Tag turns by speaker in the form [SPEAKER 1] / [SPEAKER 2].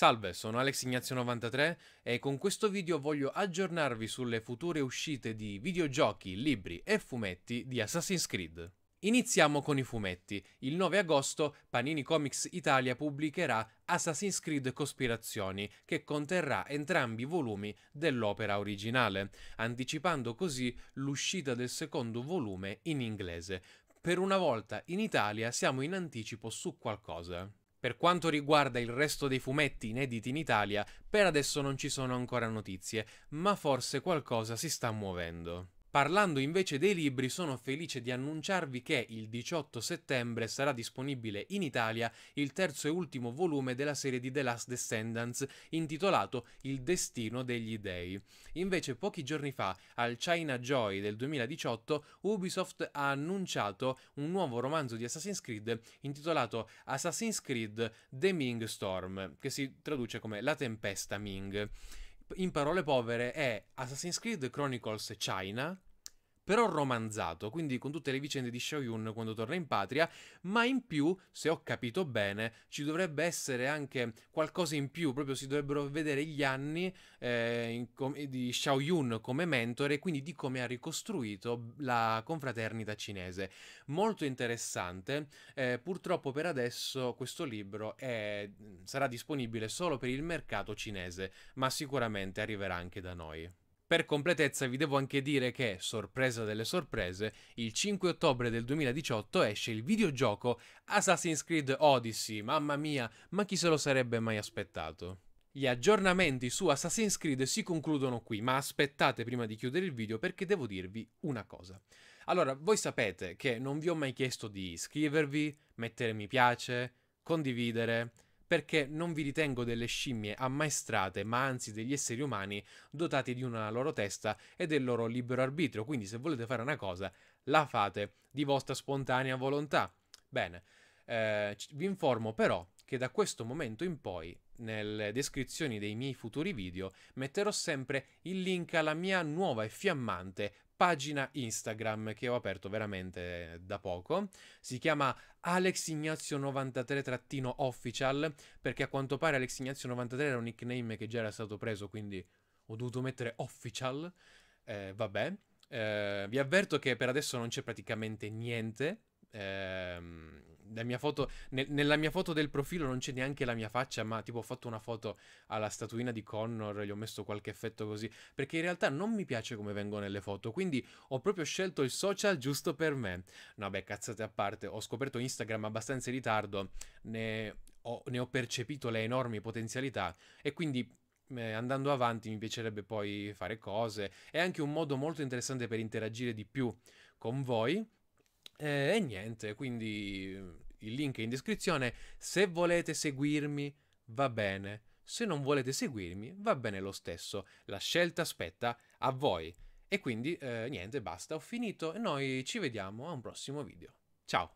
[SPEAKER 1] Salve, sono Alex Ignazio 93 e con questo video voglio aggiornarvi sulle future uscite di videogiochi, libri e fumetti di Assassin's Creed. Iniziamo con i fumetti. Il 9 agosto Panini Comics Italia pubblicherà Assassin's Creed Cospirazioni, che conterrà entrambi i volumi dell'opera originale, anticipando così l'uscita del secondo volume in inglese. Per una volta in Italia siamo in anticipo su qualcosa. Per quanto riguarda il resto dei fumetti inediti in Italia, per adesso non ci sono ancora notizie, ma forse qualcosa si sta muovendo. Parlando invece dei libri, sono felice di annunciarvi che il 18 settembre sarà disponibile in Italia il terzo e ultimo volume della serie di The Last Descendants, intitolato Il destino degli dei. Invece, pochi giorni fa, al China Joy del 2018, Ubisoft ha annunciato un nuovo romanzo di Assassin's Creed intitolato Assassin's Creed The Ming Storm, che si traduce come La tempesta Ming in parole povere è Assassin's Creed Chronicles China però romanzato, quindi con tutte le vicende di Xiaoyun quando torna in patria, ma in più, se ho capito bene, ci dovrebbe essere anche qualcosa in più, proprio si dovrebbero vedere gli anni eh, com- di Xiaoyun come mentore e quindi di come ha ricostruito la confraternita cinese. Molto interessante, eh, purtroppo per adesso questo libro è, sarà disponibile solo per il mercato cinese, ma sicuramente arriverà anche da noi. Per completezza vi devo anche dire che, sorpresa delle sorprese, il 5 ottobre del 2018 esce il videogioco Assassin's Creed Odyssey, mamma mia, ma chi se lo sarebbe mai aspettato? Gli aggiornamenti su Assassin's Creed si concludono qui, ma aspettate prima di chiudere il video perché devo dirvi una cosa. Allora, voi sapete che non vi ho mai chiesto di iscrivervi, mettere mi piace, condividere, perché non vi ritengo delle scimmie ammaestrate, ma anzi degli esseri umani dotati di una loro testa e del loro libero arbitrio. Quindi se volete fare una cosa, la fate di vostra spontanea volontà. Bene, eh, vi informo però che da questo momento in poi nelle descrizioni dei miei futuri video metterò sempre il link alla mia nuova e fiammante pagina Instagram che ho aperto veramente da poco. Si chiama Alex Ignazio 93-official perché a quanto pare Alex Ignazio 93 era un nickname che già era stato preso, quindi ho dovuto mettere official. Eh, vabbè, eh, vi avverto che per adesso non c'è praticamente niente. Eh, mia foto, nel, nella mia foto del profilo non c'è neanche la mia faccia, ma tipo ho fatto una foto alla statuina di Connor, gli ho messo qualche effetto così, perché in realtà non mi piace come vengo nelle foto, quindi ho proprio scelto il social giusto per me. No, beh, cazzate a parte, ho scoperto Instagram abbastanza in ritardo, ne ho, ne ho percepito le enormi potenzialità e quindi eh, andando avanti mi piacerebbe poi fare cose. È anche un modo molto interessante per interagire di più con voi eh, e niente, quindi il link è in descrizione. Se volete seguirmi, va bene. Se non volete seguirmi, va bene lo stesso. La scelta spetta a voi. E quindi eh, niente, basta, ho finito e noi ci vediamo a un prossimo video. Ciao!